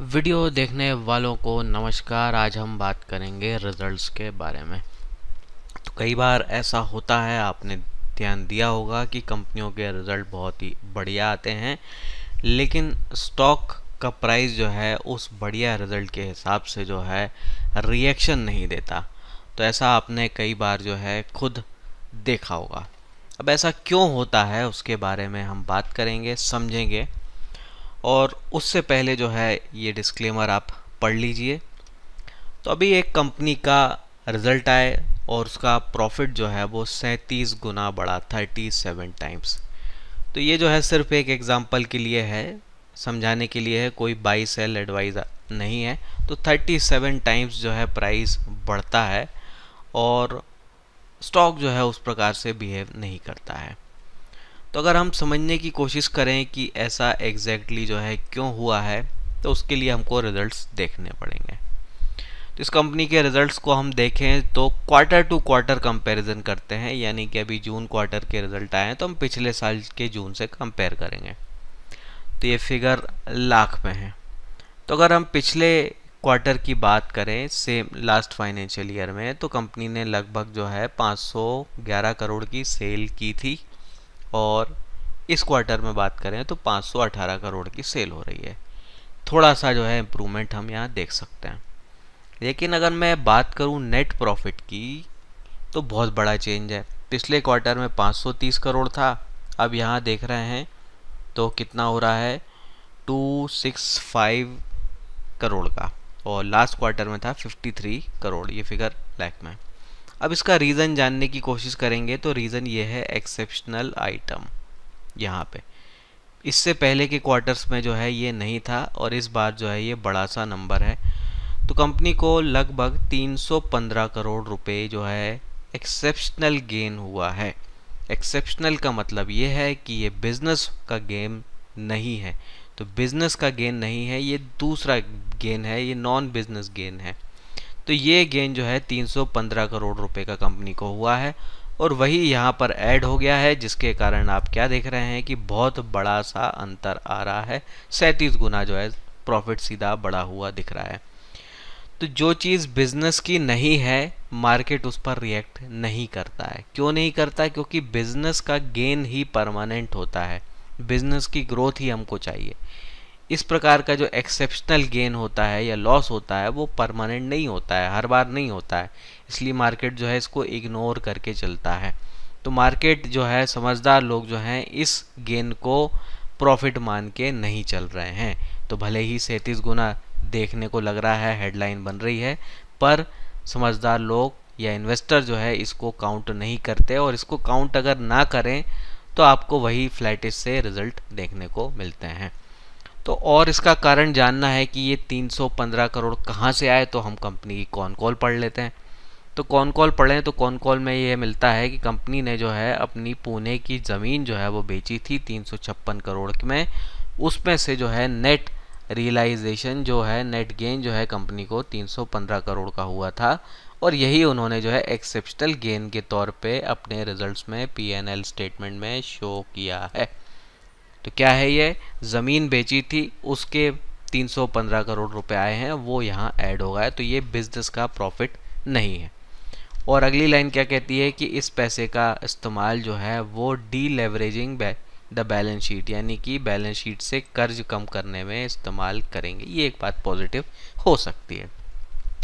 video देखने वालों को नमस्कार आज हम बात करेंगे रिजल्ट्स के बारे में तो कई बार ऐसा होता है आपने ध्यान दिया होगा कि कंपनियों के रिज़ल्ट बहुत ही बढ़िया आते हैं लेकिन स्टॉक का प्राइस जो है उस बढ़िया रिज़ल्ट के हिसाब से जो है रिएक्शन नहीं देता तो ऐसा आपने कई बार जो है खुद देखा होगा अब ऐसा क्यों होता है उसके बारे में हम बात करेंगे समझेंगे और उससे पहले जो है ये डिस्क्लेमर आप पढ़ लीजिए तो अभी एक कंपनी का रिजल्ट आए और उसका प्रॉफिट जो है वो सैंतीस गुना बढ़ा थर्टी सेवन टाइम्स तो ये जो है सिर्फ एक एग्ज़ाम्पल के लिए है समझाने के लिए है कोई बाई सेल एडवाइज नहीं है तो 37 टाइम्स जो है प्राइस बढ़ता है और स्टॉक जो है उस प्रकार से बिहेव नहीं करता है तो अगर हम समझने की कोशिश करें कि ऐसा एग्जैक्टली exactly जो है क्यों हुआ है तो उसके लिए हमको रिजल्ट्स देखने पड़ेंगे तो इस कंपनी के रिजल्ट्स को हम देखें तो क्वार्टर टू क्वार्टर कंपैरिजन करते हैं यानी कि अभी जून क्वार्टर के रिजल्ट आए हैं तो हम पिछले साल के जून से कंपेयर करेंगे तो ये फिगर लाख में है तो अगर हम पिछले क्वार्टर की बात करें सेम लास्ट फाइनेंशियल ईयर में तो कंपनी ने लगभग जो है 511 करोड़ की सेल की थी और इस क्वार्टर में बात करें तो 518 करोड़ की सेल हो रही है थोड़ा सा जो है इम्प्रूवमेंट हम यहाँ देख सकते हैं लेकिन अगर मैं बात करूँ नेट प्रॉफिट की तो बहुत बड़ा चेंज है पिछले क्वार्टर में 530 करोड़ था अब यहाँ देख रहे हैं तो कितना हो रहा है 265 करोड़ का और लास्ट क्वार्टर में था 53 करोड़ ये फिगर लैक में अब इसका रीज़न जानने की कोशिश करेंगे तो रीज़न ये है एक्सेप्शनल आइटम यहाँ पे इससे पहले के क्वार्टर्स में जो है ये नहीं था और इस बार जो है ये बड़ा सा नंबर है तो कंपनी को लगभग 315 करोड़ रुपए जो है एक्सेप्शनल गेन हुआ है एक्सेप्शनल का मतलब ये है कि ये बिज़नेस का गेम नहीं है तो बिज़नेस का गेन नहीं है ये दूसरा गेन है ये नॉन बिज़नेस गेन है तो ये गेन जो है 315 करोड़ रुपए का कंपनी को हुआ है और वही यहाँ पर ऐड हो गया है जिसके कारण आप क्या देख रहे हैं कि बहुत बड़ा सा अंतर आ रहा है सैंतीस गुना जो है प्रॉफिट सीधा बढ़ा हुआ दिख रहा है तो जो चीज़ बिजनेस की नहीं है मार्केट उस पर रिएक्ट नहीं करता है क्यों नहीं करता क्योंकि बिजनेस का गेन ही परमानेंट होता है बिजनेस की ग्रोथ ही हमको चाहिए इस प्रकार का जो एक्सेप्शनल गेन होता है या लॉस होता है वो परमानेंट नहीं होता है हर बार नहीं होता है इसलिए मार्केट जो है इसको इग्नोर करके चलता है तो मार्केट जो है समझदार लोग जो हैं इस गेन को प्रॉफिट मान के नहीं चल रहे हैं तो भले ही सैंतीस गुना देखने को लग रहा है हेडलाइन बन रही है पर समझदार लोग या इन्वेस्टर जो है इसको काउंट नहीं करते और इसको काउंट अगर ना करें तो आपको वही फ्लैटिस से रिज़ल्ट देखने को मिलते हैं तो और इसका कारण जानना है कि ये 315 करोड़ कहाँ से आए तो हम कंपनी की कॉन कॉल पढ़ लेते हैं तो कॉन कॉल पढ़ें तो कॉन कॉल में ये मिलता है कि कंपनी ने जो है अपनी पुणे की ज़मीन जो है वो बेची थी तीन करोड़ में उसमें से जो है नेट रियलाइजेशन जो है नेट गेन जो है कंपनी को 315 करोड़ का हुआ था और यही उन्होंने जो है एक्सेप्शनल गेन के तौर पे अपने रिजल्ट्स में पीएनएल स्टेटमेंट में शो किया है तो क्या है ये ज़मीन बेची थी उसके 315 करोड़ रुपए आए हैं वो यहाँ ऐड हो गया तो ये बिजनेस का प्रॉफिट नहीं है और अगली लाइन क्या कहती है कि इस पैसे का इस्तेमाल जो है वो deleveraging the balance sheet यानी कि बैलेंस शीट से कर्ज कम करने में इस्तेमाल करेंगे ये एक बात पॉजिटिव हो सकती है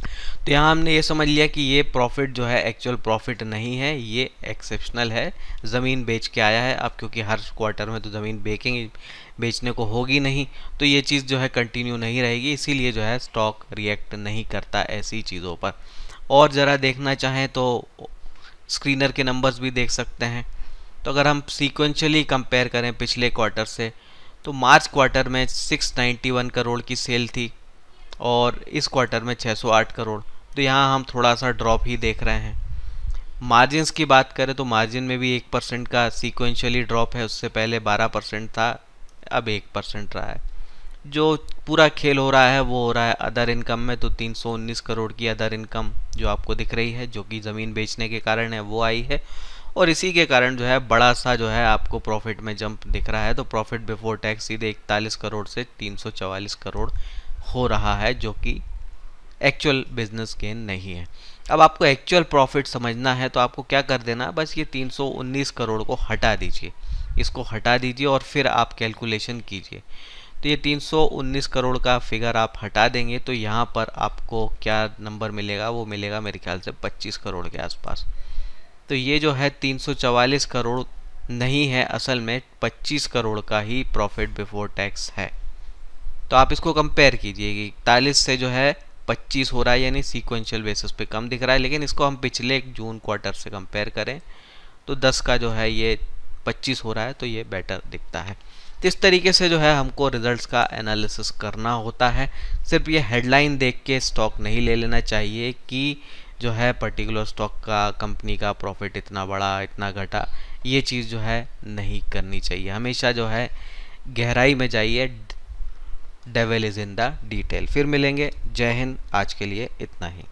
तो यहाँ हमने ये समझ लिया कि ये प्रॉफिट जो है एक्चुअल प्रॉफिट नहीं है ये एक्सेप्शनल है ज़मीन बेच के आया है अब क्योंकि हर क्वार्टर में तो ज़मीन बेचेंगे बेचने को होगी नहीं तो ये चीज़ जो है कंटिन्यू नहीं रहेगी इसीलिए जो है स्टॉक रिएक्ट नहीं करता ऐसी चीज़ों पर और ज़रा देखना चाहें तो स्क्रीनर के नंबर्स भी देख सकते हैं तो अगर हम सीक्वेंशली कंपेयर करें पिछले क्वार्टर से तो मार्च क्वार्टर में 691 करोड़ की सेल थी और इस क्वार्टर में 608 करोड़ तो यहाँ हम थोड़ा सा ड्रॉप ही देख रहे हैं मार्जिनस की बात करें तो मार्जिन में भी एक परसेंट का सीक्वेंशली ड्रॉप है उससे पहले बारह परसेंट था अब एक परसेंट रहा है जो पूरा खेल हो रहा है वो हो रहा है अदर इनकम में तो 319 करोड़ की अदर इनकम जो आपको दिख रही है जो कि ज़मीन बेचने के कारण है वो आई है और इसी के कारण जो है बड़ा सा जो है आपको प्रॉफिट में जंप दिख रहा है तो प्रॉफिट बिफोर टैक्स सीधे इकतालीस करोड़ से तीन करोड़ हो रहा है जो कि एक्चुअल बिजनेस गेन नहीं है अब आपको एक्चुअल प्रॉफिट समझना है तो आपको क्या कर देना बस ये 319 करोड़ को हटा दीजिए इसको हटा दीजिए और फिर आप कैलकुलेशन कीजिए तो ये 319 करोड़ का फिगर आप हटा देंगे तो यहाँ पर आपको क्या नंबर मिलेगा वो मिलेगा मेरे ख्याल से 25 करोड़ के आसपास तो ये जो है 344 करोड़ नहीं है असल में 25 करोड़ का ही प्रॉफिट बिफोर टैक्स है तो आप इसको कंपेयर कीजिए कि इकतालीस से जो है 25 हो रहा है यानी सीक्वेंशियल बेसिस पे कम दिख रहा है लेकिन इसको हम पिछले जून क्वार्टर से कंपेयर करें तो 10 का जो है ये 25 हो रहा है तो ये बेटर दिखता है तो इस तरीके से जो है हमको रिजल्ट्स का एनालिसिस करना होता है सिर्फ ये हेडलाइन देख के स्टॉक नहीं ले लेना चाहिए कि जो है पर्टिकुलर स्टॉक का कंपनी का प्रॉफिट इतना बड़ा इतना घटा ये चीज़ जो है नहीं करनी चाहिए हमेशा जो है गहराई में जाइए devil is in the detail फिर मिलेंगे जय हिंद आज के लिए इतना ही